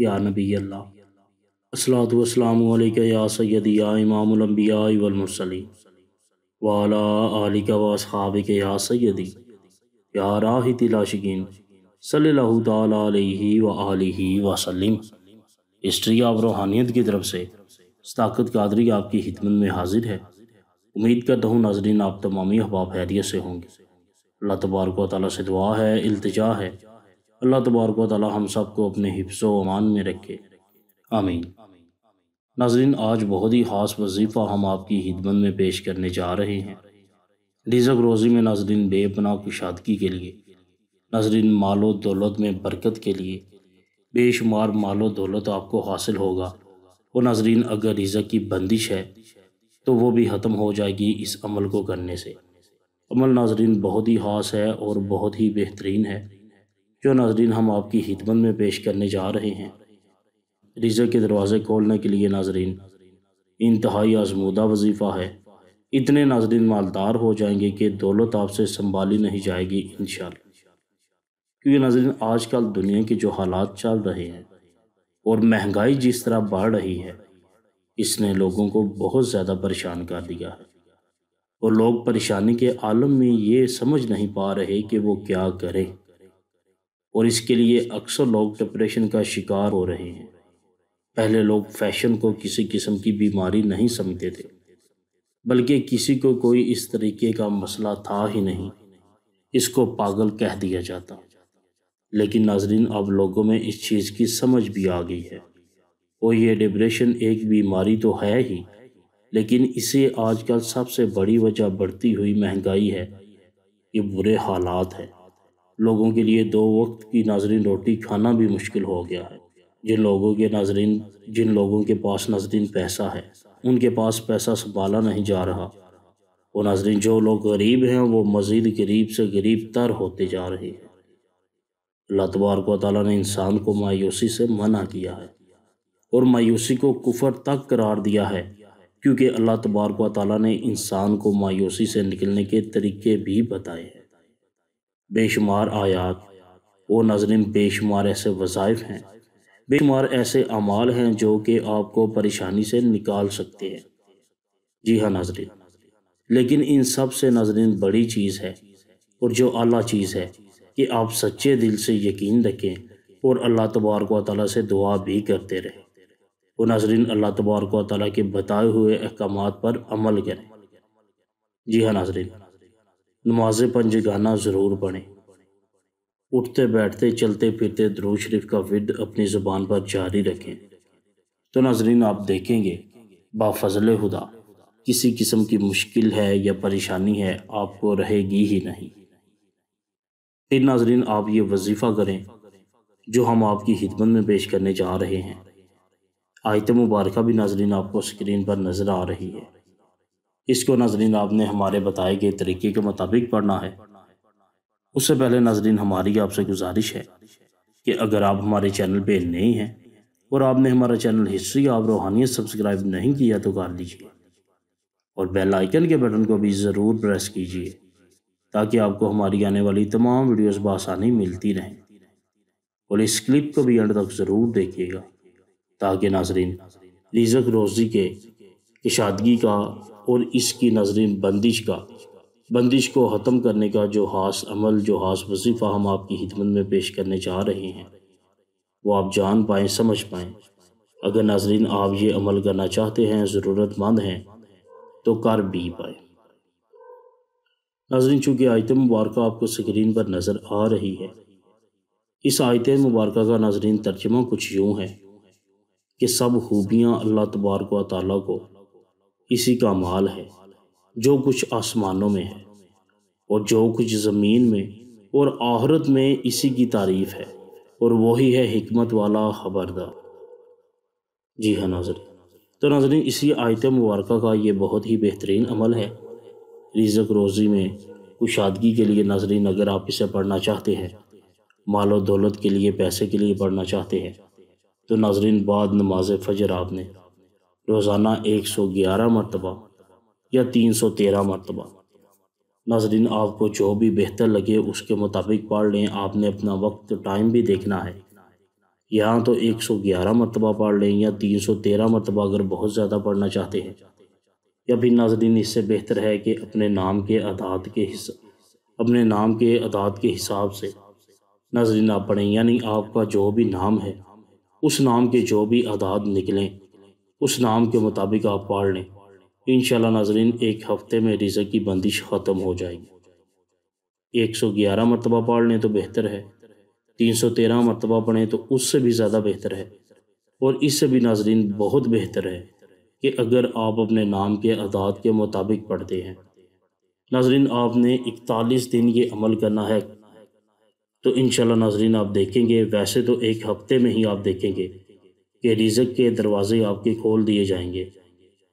या नबी अल्लाह असलातम या सैदी या इमामबिया वलमसली वाला आलिक वाब के या सैदी या राह तिलाशिकीन सल्ला वसलम हिस्ट्री ऑफ रूहानियत की तरफ से सदाकत कादरी आपकी हिदमत में हाजिर है उम्मीद करता हूँ नाजरीन आप तमामी अहबाब हैरियत से होंगे अल्लाह तबारक वाली से दुआ है इल्तजा है अल्लाह तबारक ताली हम सबको अपने हिफ्स अमान में रखे आमीन नाजरीन आज बहुत ही ख़ास वजीफ़ा हम आपकी हिदमत में पेश करने जा रहे हैं रिजक रोज़ी में नाजरीन बेपना कुशादगी के लिए नाजरीन मालो दौलत में बरकत के लिए बेशुमार मालो दौलत आपको हासिल होगा वो नाजरीन अगर रिजक की बंदिश है तो वो भी ख़त्म हो जाएगी इस अमल को करने से अमल नाजरीन बहुत ही खास है और बहुत ही बेहतरीन है जो नाजरीन हम आपकी हिदमत में पेश करने जा रहे हैं रिजक के दरवाज़े खोलने के लिए नाजरीन इंतहाई आजमूदा वजीफ़ा है इतने नाजरीन मालदार हो जाएंगे कि दौलत आपसे संभाली नहीं जाएगी इन क्योंकि नाजरीन आजकल दुनिया के जो हालात चल रहे हैं और महंगाई जिस तरह बढ़ रही है इसने लोगों को बहुत ज़्यादा परेशान कर दिया है और लोग परेशानी के आलम में ये समझ नहीं पा रहे कि वो क्या करें और इसके लिए अक्सर लोग डिप्रेशन का शिकार हो रहे हैं पहले लोग फैशन को किसी किस्म की बीमारी नहीं समझते थे बल्कि किसी को कोई इस तरीके का मसला था ही नहीं इसको पागल कह दिया जाता लेकिन नाजरीन अब लोगों में इस चीज़ की समझ भी आ गई है और ये डिप्रेशन एक बीमारी तो है ही लेकिन इसे आजकल सबसे बड़ी वजह बढ़ती हुई महंगाई है ये बुरे हालात हैं लोगों के लिए दो वक्त की नाजरीन रोटी खाना भी मुश्किल हो गया है जिन लोगों के नाजरीन जिन लोगों के पास नाजरीन पैसा है उनके पास पैसा संभाला नहीं जा रहा वो नाजरीन जो लोग गरीब हैं वो मज़ीद गरीब से गरीब तर होते जा रहे हैं अल्लाह तबारक ताली ने इंसान को मायूसी से मना किया है और मायूसी को कुफर तक करार दिया है क्योंकि अल्लाह तबारक ताली ने इंसान को मायूसी से निकलने के तरीके भी बताए हैं बेशुमार आयात वो नाजरन बेशुमार ऐसे वज़ाइफ हैं बेशुमार ऐसे अमाल हैं जो कि आपको परेशानी से निकाल सकते हैं जी हाँ नाजरन लेकिन इन सब से नाजरन बड़ी चीज़ है और जो अला चीज़ है कि आप सच्चे दिल से यकीन रखें और अल्लाह तबारक ताली से दुआ भी करते रहें और नाजरन अल्लाह तबारक ताली के बताए हुए अहकाम पर अमल करें जी हाँ नाजरन नमाज पंज गाना ज़रूर पढ़ें उठते बैठते चलते फिरते दरूज शरीफ का विद अपनी ज़ुबान पर जारी रखें तो नाजरीन आप देखेंगे बाफजल हुदा किसी किस्म की मुश्किल है या परेशानी है आपको रहेगी ही नहीं फिर नाजरीन आप ये वजीफ़ा करें जो हम आपकी हिदमत में पेश करने जा रहे हैं आयत मुबारक भी नाजरीन आपको स्क्रीन पर नज़र आ रही है इसको नाजरीन आपने हमारे बताए गए तरीके के मुताबिक पढ़ना है उससे पहले नाजरीन हमारी आपसे गुजारिश है कि अगर आप हमारे चैनल पर नए हैं और आपने हमारा चैनल हिस्ट्री आप रूहानियत सब्सक्राइब नहीं किया तो कर लीजिए और बेल आइकन के बटन को भी ज़रूर प्रेस कीजिए ताकि आपको हमारी आने वाली तमाम वीडियोस बसानी मिलती रहें और इस क्लिप को भी एंड तक ज़रूर देखिएगा ताकि नाजरीन रिजक रोजी के कशादगी का और इसकी नजरिन बंदिश का बंदिश को ख़त्म करने का जो खास अमल जो खास वजीफ़ा हम आपकी हिदमत में पेश करने चाह रहे हैं वो आप जान पाएँ समझ पाएँ अगर नाजरीन आप ये अमल करना चाहते हैं ज़रूरतमंद हैं तो कर भी पाए नाजरीन चूँकि आयत मुबारक आपको स्क्रीन पर नज़र आ रही है इस आयत मुबारक का नाजरीन तर्जमा कुछ यूँ है कि सब खूबियाँ अल्लाह तबारक ताली को इसी का माल है जो कुछ आसमानों में है और जो कुछ ज़मीन में और आहरत में इसी की तारीफ़ है और वही है हमत वाला खबरदार जी हाँ नाजर तो नाजरीन इसी आयत मुबारक का ये बहुत ही बेहतरीन अमल है रिजक रोज़ी में कुशादगी के लिए नाजरीन अगर आप इसे पढ़ना चाहते हैं माल दौलत के लिए पैसे के लिए पढ़ना चाहते हैं तो नाजरीन बाद नमाज फजर आपने रोज़ाना एक सौ ग्यारह मरतबा या तीन सौ तेरह मरतबा नाजरीन आपको जो भी बेहतर लगे उसके मुताबिक पढ़ लें आपने अपना वक्त टाइम भी देखना है यहाँ तो एक सौ ग्यारह मरतबा पढ़ लें या तीन सौ तेरह मरतबा अगर बहुत ज़्यादा पढ़ना चाहते हैं या फिर नाजरीन इससे बेहतर है कि अपने नाम के अदात के अपने नाम के अदात के हिसाब से नाजरीन आप पढ़ें यानी आपका जो भी नाम है उस नाम के जो भी अदात निकलें उस नाम के मुताबिक आप पाड़ लें इन नाजरीन एक हफ्ते में रिजक की बंदिश ख़त्म हो जाएगी एक सौ ग्यारह मरतबा पाड़ लें तो बेहतर है तीन सौ तेरह मरतबा पढ़ें तो उससे भी ज़्यादा बेहतर है और इससे भी नाजरीन बहुत बेहतर है कि अगर आप अपने नाम के अदात के मुताबिक पढ़ते हैं नाजरीन आपने इकतालीस दिन ये अमल करना है तो इन नाजरीन आप देखेंगे वैसे तो एक हफ्ते में ही आप देखेंगे के रिजक के दरवाज़े आपके खोल दिए जाएंगे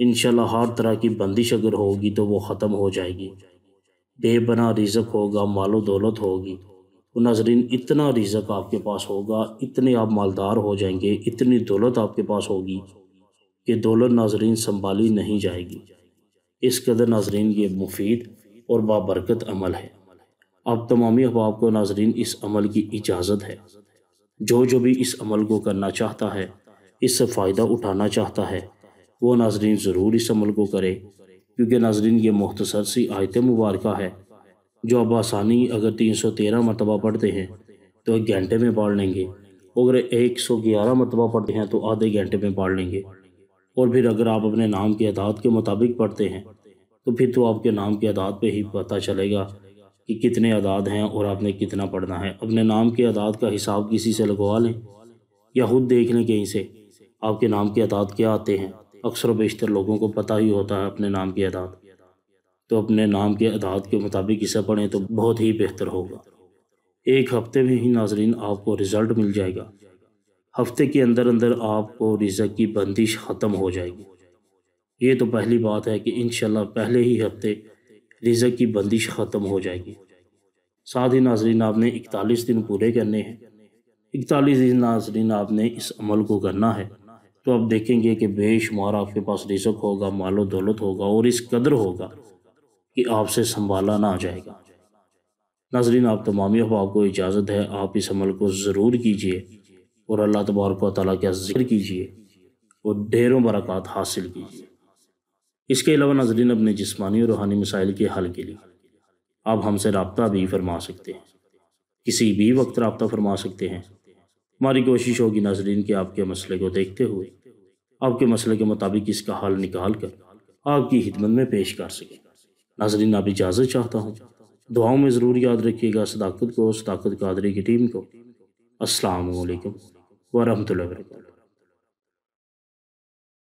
इन हर तरह की बंदिश अगर होगी तो वो ख़त्म हो जाएगी बेबना रिजक होगा मालो दौलत होगी तो नाजरीन इतना रिजक आपके पास होगा इतने आप मालदार हो जाएंगे इतनी दौलत आपके पास होगी कि दौलत नाजरीन संभाली नहीं जाएगी इस कदर नाजरीन ये मुफीद और बाबरकत अमल है अब तमामी अहबाब को नाजरीन इस अमल की इजाज़त है जो जो भी इस अमल को करना चाहता है इससे फ़ायदा उठाना चाहता है वो नाजरीन ज़रूर इस अमल को करे क्योंकि नाजरीन ये मुख्तसर सी आयत मुबारक है जो अब आसानी अगर तीन सौ तेरह मरतबा पढ़ते हैं तो एक घंटे में पढ़ लेंगे अगर एक सौ ग्यारह मरतबा पढ़ते हैं तो आधे घंटे में पढ़ लेंगे और फिर अगर आप अपने नाम की अदात के मुताबिक पढ़ते हैं तो फिर तो आपके नाम की अदात पर ही पता चलेगा कि कितने अदाद हैं और आपने कितना पढ़ना है अपने नाम के अदाद का हिसाब किसी से लगवा लें या खुद देख लें कहीं से आपके नाम की अदात क्या आते हैं अक्सर बेशतर लोगों को पता ही होता है अपने नाम की अदात तो अपने नाम के अदात के मुताबिक इसे पढ़ें तो बहुत ही बेहतर होगा एक हफ्ते में ही नाजरीन आपको रिज़ल्ट मिल जाएगा हफ्ते के अंदर अंदर आपको रिजक की बंदिश ख़त्म हो जाएगी ये तो पहली बात है कि इन पहले ही हफ्ते रिजक की बंदिश ख़त्म हो जाएगी साथ ही नाजरीन आपने इकतालीस दिन पूरे करने हैं इकतालीस दिन नाजरीन आपने इस अमल को करना है तो आप देखेंगे कि बेशुमार आपके पास रिजक होगा मालो दौलत होगा और इस कदर होगा कि आपसे संभाला ना जाएगा नाजरीन आप तमामी अफवाह को इजाज़त है आप इस अमल को ज़रूर कीजिए और अल्लाह तबारक ताली का जिक्र कीजिए और ढेरों बरक़ात हासिल कीजिए इसके अलावा नाजरीन अपने जिसमानी और रूहानी मिसाइल के हल के लिए आप हमसे रबता भी फरमा सकते हैं किसी भी वक्त रबता फरमा सकते हैं हमारी कोशिश होगी नाजरीन के आपके मसले को देखते हुए आपके मसले के मुताबिक इसका हल निकाल कर आपकी हिदमत में पेश कर सके नाजरीन आप इजाज़त चाहता हूँ दुआओं में ज़रूर याद रखिएगा सदाकत को सदाकत कादरी की टीम को असलकम वरहमल वर्क